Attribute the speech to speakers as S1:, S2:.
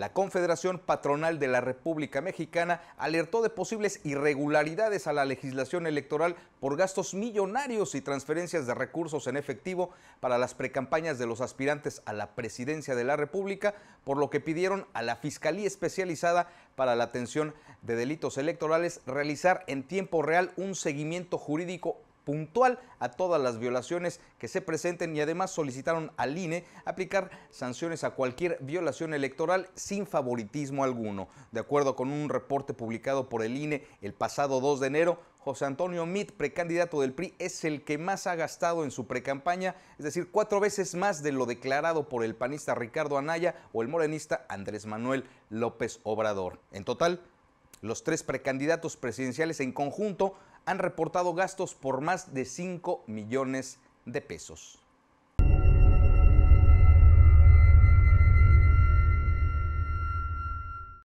S1: la Confederación Patronal de la República Mexicana alertó de posibles irregularidades a la legislación electoral por gastos millonarios y transferencias de recursos en efectivo para las precampañas de los aspirantes a la presidencia de la República, por lo que pidieron a la Fiscalía Especializada para la Atención de Delitos Electorales realizar en tiempo real un seguimiento jurídico puntual a todas las violaciones que se presenten y además solicitaron al INE aplicar sanciones a cualquier violación electoral sin favoritismo alguno. De acuerdo con un reporte publicado por el INE el pasado 2 de enero, José Antonio Mit, precandidato del PRI, es el que más ha gastado en su precampaña, es decir, cuatro veces más de lo declarado por el panista Ricardo Anaya o el morenista Andrés Manuel López Obrador. En total, los tres precandidatos presidenciales en conjunto han reportado gastos por más de 5 millones de pesos.